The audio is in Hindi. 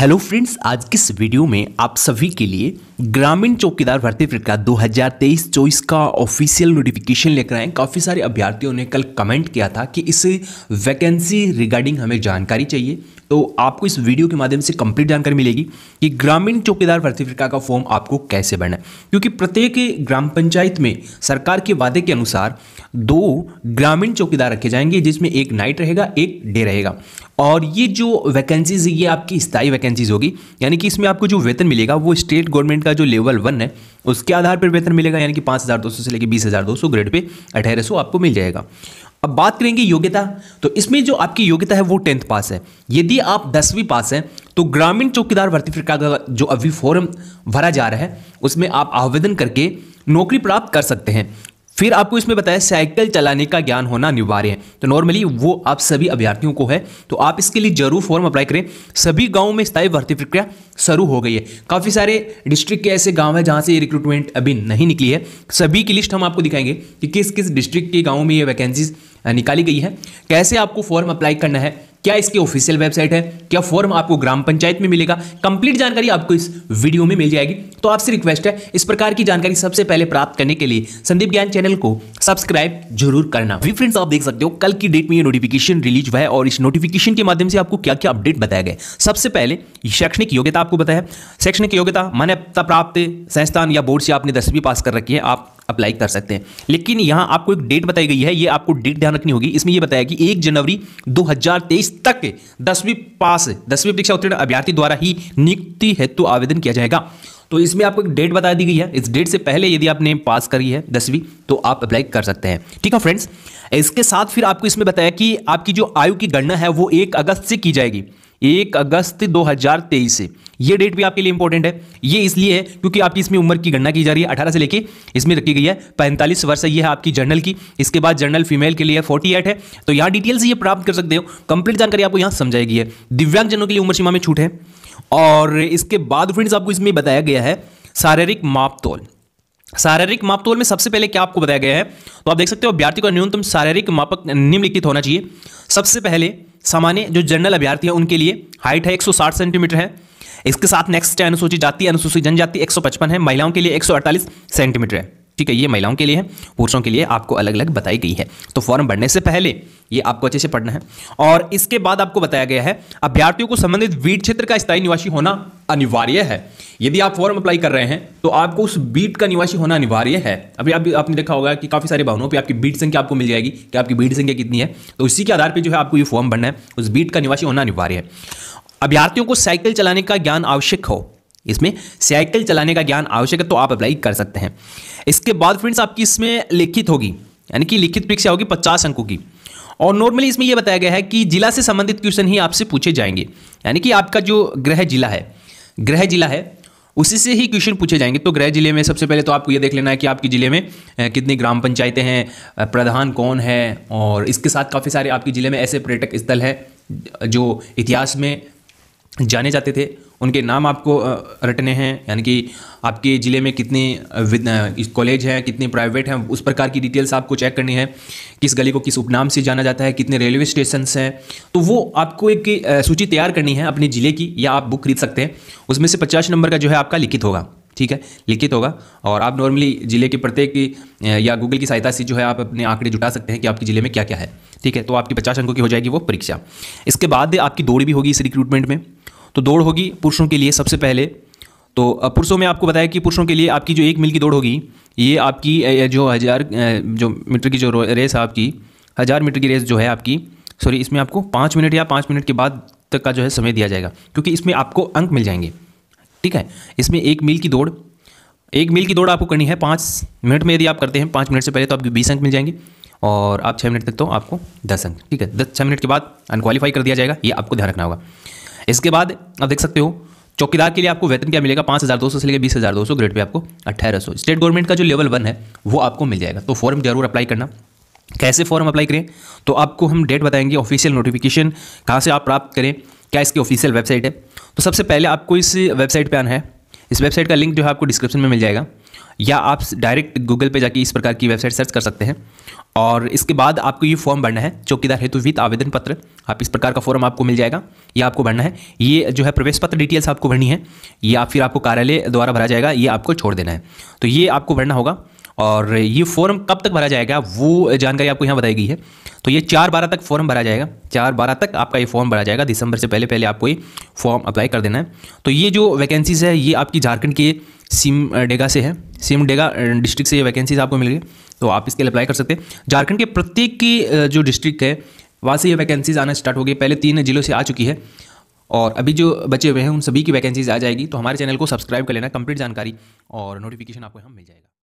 हेलो फ्रेंड्स आज किस वीडियो में आप सभी के लिए ग्रामीण चौकीदार भर्ती प्रक्रिया 2023-24 का ऑफिशियल नोटिफिकेशन लेकर आए काफ़ी सारे अभ्यर्थियों ने कल कमेंट किया था कि इस वैकेंसी रिगार्डिंग हमें जानकारी चाहिए तो आपको इस वीडियो के माध्यम से कंप्लीट जानकारी मिलेगी कि ग्रामीण चौकीदार भर्ती प्रक्रिया का फॉर्म आपको कैसे भरना है क्योंकि प्रत्येक ग्राम पंचायत में सरकार के वादे के अनुसार दो ग्रामीण चौकीदार रखे जाएंगे जिसमें एक नाइट रहेगा एक डे रहेगा और ये जो वैकेंसीज ये आपकी स्थायी वैकेंसी वैकेंसीज होगी यानी कि इसमें आपको जो वेतन मिलेगा वो स्टेट गवर्नमेंट का जो लेवल वन है उसके आधार पर वेतन मिलेगा यानी कि पाँच हज़ार दो सौ से लेकर बीस हज़ार दो सौ ग्रेड पे अठारह सौ आपको मिल जाएगा अब बात करेंगे योग्यता तो इसमें जो आपकी योग्यता है वो टेंथ पास है यदि आप दसवीं पास हैं तो ग्रामीण चौकीदार भर्ती प्रक्रिया का जो अभी फॉर्म भरा जा रहा है उसमें आप आवेदन करके नौकरी प्राप्त कर सकते हैं फिर आपको इसमें बताया साइकिल चलाने का ज्ञान होना अनिवार्य है तो नॉर्मली वो आप सभी अभ्यर्थियों को है तो आप इसके लिए जरूर फॉर्म अप्लाई करें सभी गाँव में स्थायी भर्ती प्रक्रिया शुरू हो गई है काफ़ी सारे डिस्ट्रिक्ट के ऐसे गाँव है जहाँ से ये रिक्रूटमेंट अभी नहीं निकली है सभी की लिस्ट हम आपको दिखाएंगे कि किस किस डिस्ट्रिक्ट के गाँव में ये वैकेंसीज निकाली गई है कैसे आपको फॉर्म अप्लाई करना है क्या इसकी ऑफिशियल वेबसाइट है क्या फॉर्म आपको ग्राम पंचायत में मिलेगा कंप्लीट जानकारी आपको इस वीडियो में मिल जाएगी तो आपसे रिक्वेस्ट है इस प्रकार की जानकारी सबसे पहले प्राप्त करने के लिए संदीप ज्ञान चैनल को सब्सक्राइब जरूर करना भी फ्रेंड्स आप देख सकते हो कल की डेट में ये नोटिफिकेशन रिलीज हुआ है और इस नोटिफिकेशन के माध्यम से आपको क्या क्या अपडेट बताया गया सबसे पहले शैक्षणिक योग्यता आपको बताया शैक्षणिक योग्यता मान्यता प्राप्त संस्थान या बोर्ड से आपने दसवीं पास कर रखी है आप अप्लाई कर सकते हैं लेकिन यहां आपको एक डेट बताई गई है ये आपको डेट ध्यान रखनी होगी इसमें यह बताया कि एक जनवरी 2023 तक दसवीं पास दसवीं परीक्षा उत्तीर्ण अभ्यर्थी द्वारा ही नियुक्ति हेतु तो आवेदन किया जाएगा तो इसमें आपको एक डेट बता दी गई है इस डेट से पहले यदि आपने पास करी है दसवीं तो आप अप्लाई कर सकते हैं ठीक है फ्रेंड्स इसके साथ फिर आपको इसमें बताया कि आपकी जो आयु की गणना है वो एक अगस्त से की जाएगी एक अगस्त 2023 से ये डेट भी आपके लिए इंपॉर्टेंट है ये इसलिए है क्योंकि आपकी इसमें उम्र की गणना की जा रही है अठारह से लेके इसमें रखी गई है पैंतालीस वर्ष ये है आपकी जर्नल की इसके बाद जर्नल फीमेल के लिए एट है तो यहाँ डिटेल्स ये प्राप्त कर सकते हो कंप्लीट जानकारी आपको यहाँ समझाई गई है दिव्यांगजनों के लिए उम्र सीमा में छूट है और इसके बाद फ्रेंड्स आपको इसमें बताया गया है शारीरिक मापतोल शारीरिक मापतोल में सबसे पहले क्या आपको बताया गया है तो आप देख सकते हो अभ्यार्थी को न्यूनतम शारीरिक मापक निम्नलिखित होना चाहिए सबसे पहले सामान्य जो जनरल अभ्यार्थी है उनके लिए हाइट है 160 सेंटीमीटर है इसके साथ नेक्स्ट है अनुसूचित जाति अनुसूचित जनजाति 155 है महिलाओं के लिए 148 सेंटीमीटर है ठीक है ये महिलाओं के लिए है पुरुषों के लिए आपको अलग अलग बताई गई है तो फॉर्म भरने से पहले ये आपको अच्छे से पढ़ना है और इसके बाद आपको बताया गया है अभ्यर्थियों को संबंधित बीट क्षेत्र का स्थायी निवासी होना अनिवार्य है यदि आप फॉर्म अप्लाई कर रहे हैं तो आपको उस बीट का निवासी होना अनिवार्य है अभी आप, आपने देखा होगा कि काफ़ी सारे भवनों पर आपकी बीट संख्या आपको मिल जाएगी कि आपकी बीट संख्या कितनी है तो इसी के आधार पर जो है आपको ये फॉर्म भरना है उस बीट का निवासी होना अनिवार्य है अभ्यार्थियों को साइकिल चलाने का ज्ञान आवश्यक हो इसमें साइकिल चलाने का ज्ञान आवश्यक है तो आप अप्लाई कर सकते हैं इसके बाद फ्रेंड्स आपकी इसमें लिखित होगी यानी कि लिखित परीक्षा होगी पचास अंकों की और नॉर्मली इसमें यह बताया गया है कि जिला से संबंधित क्वेश्चन ही आपसे पूछे जाएंगे यानी कि आपका जो गृह जिला है गृह जिला है उसी से ही क्वेश्चन पूछे जाएंगे तो गृह जिले में सबसे पहले तो आपको यह देख लेना है कि आपके ज़िले में कितनी ग्राम पंचायतें हैं प्रधान कौन है और इसके साथ काफ़ी सारे आपके ज़िले में ऐसे पर्यटक स्थल हैं जो इतिहास में जाने जाते थे उनके नाम आपको रटने हैं यानी कि आपके ज़िले में कितने कॉलेज हैं कितने प्राइवेट हैं उस प्रकार की डिटेल्स आपको चेक करनी है किस गली को किस उपनाम से जाना जाता है कितने रेलवे स्टेशन हैं तो वो आपको एक सूची तैयार करनी है अपने ज़िले की या आप बुक खरीद सकते हैं उसमें से पचास नंबर का जो है आपका लिखित होगा ठीक है लिखित होगा और आप नॉर्मली ज़िले के प्रत्येक या गूगल की सहायता से जो है आप अपने आंकड़े जुटा सकते हैं कि आपके ज़िले में क्या क्या है ठीक है तो आपकी पचास अंकों की हो जाएगी वो परीक्षा इसके बाद आपकी दौड़ भी होगी इस रिक्रूटमेंट में तो दौड़ होगी पुरुषों के लिए सबसे पहले तो पुरुषों में आपको बताया कि पुरुषों के लिए आपकी जो एक मील की दौड़ होगी ये आपकी जो हज़ार जो मीटर की जो रेस है आपकी हज़ार मीटर की रेस जो है आपकी सॉरी इसमें आपको पाँच मिनट या पाँच मिनट के बाद तक का जो है समय दिया जाएगा क्योंकि इसमें आपको अंक मिल जाएंगे ठीक है इसमें एक मील की दौड़ एक मील की दौड़ आपको करनी है पाँच मिनट में यदि आप करते हैं पाँच मिनट से पहले तो आपको बीस अंक मिल जाएंगे और आप छः मिनट तक तो आपको दस अंक ठीक है दस छः मिनट के बाद अनक्वालीफाई कर दिया जाएगा ये आपको ध्यान रखना होगा इसके बाद आप देख सकते हो चौकीदार के लिए आपको वेतन क्या मिलेगा पाँच हज़ार दो सौ से लेकर बीस हज़ार दो सौ ग्रेड पे आपको अट्ठारह सौ स्टेट गवर्नमेंट का जो लेवल वन है वो आपको मिल जाएगा तो फॉर्म जरूर अप्लाई करना कैसे फॉर्म अप्लाई करें तो आपको हम डेट बताएंगे ऑफिशियल नोटिफिकेशन कहाँ से आप प्राप्त करें क्या इसकी ऑफिशियल वेबसाइट है तो सबसे पहले आपको इस वेबसाइट पर आना है इस वेबसाइट का लिंक जो है आपको डिस्क्रिप्शन में मिल जाएगा या आप डायरेक्ट गूगल पे जाके इस प्रकार की वेबसाइट सर्च कर सकते हैं और इसके बाद आपको ये फॉर्म भरना है चौकीदार हेतु वित्त आवेदन पत्र आप इस प्रकार का फॉर्म आपको मिल जाएगा ये आपको भरना है ये जो है प्रवेश पत्र डिटेल्स आपको भरनी है या फिर आपको कार्यालय द्वारा भरा जाएगा ये आपको छोड़ देना है तो ये आपको भरना होगा और ये फॉर्म कब तक भरा जाएगा वो जानकारी आपको यहाँ बताई गई है तो ये चार बारह तक फॉर्म भरा जाएगा चार बारह तक आपका ये फॉर्म भरा जाएगा दिसंबर से पहले पहले आपको ये फॉर्म अप्लाई कर देना है तो ये जो वैकेंसीज़ है ये आपकी झारखंड के सिमडेगा से है सिमडेगा डिस्ट्रिक्ट से ये वैकेंसीज आपको मिल गई तो आप इसके लिए अप्लाई कर सकते हैं झारखंड के प्रत्येक की जो डिस्ट्रिक्ट है वहाँ से ये वैकेंसीज आना स्टार्ट हो गई पहले तीन जिलों से आ चुकी है और अभी जो बचे हुए हैं उन सभी की वैकेंसीज आ जाएगी तो हमारे चैनल को सब्सक्राइब कर लेना कंप्लीट जानकारी और नोटिफिकेशन आपको यहाँ मिल जाएगा